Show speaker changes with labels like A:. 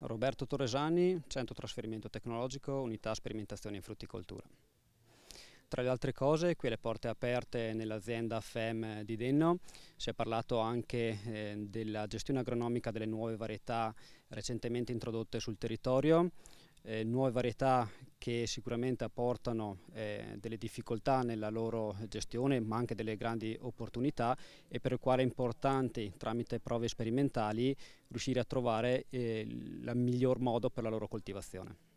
A: Roberto Torresani, Centro Trasferimento Tecnologico, Unità Sperimentazione in Frutticoltura. Tra le altre cose, qui alle porte aperte nell'azienda FEM di Denno si è parlato anche eh, della gestione agronomica delle nuove varietà recentemente introdotte sul territorio, eh, nuove varietà che sicuramente apportano eh, delle difficoltà nella loro gestione ma anche delle grandi opportunità e per il quale è importante tramite prove sperimentali riuscire a trovare eh, il miglior modo per la loro coltivazione.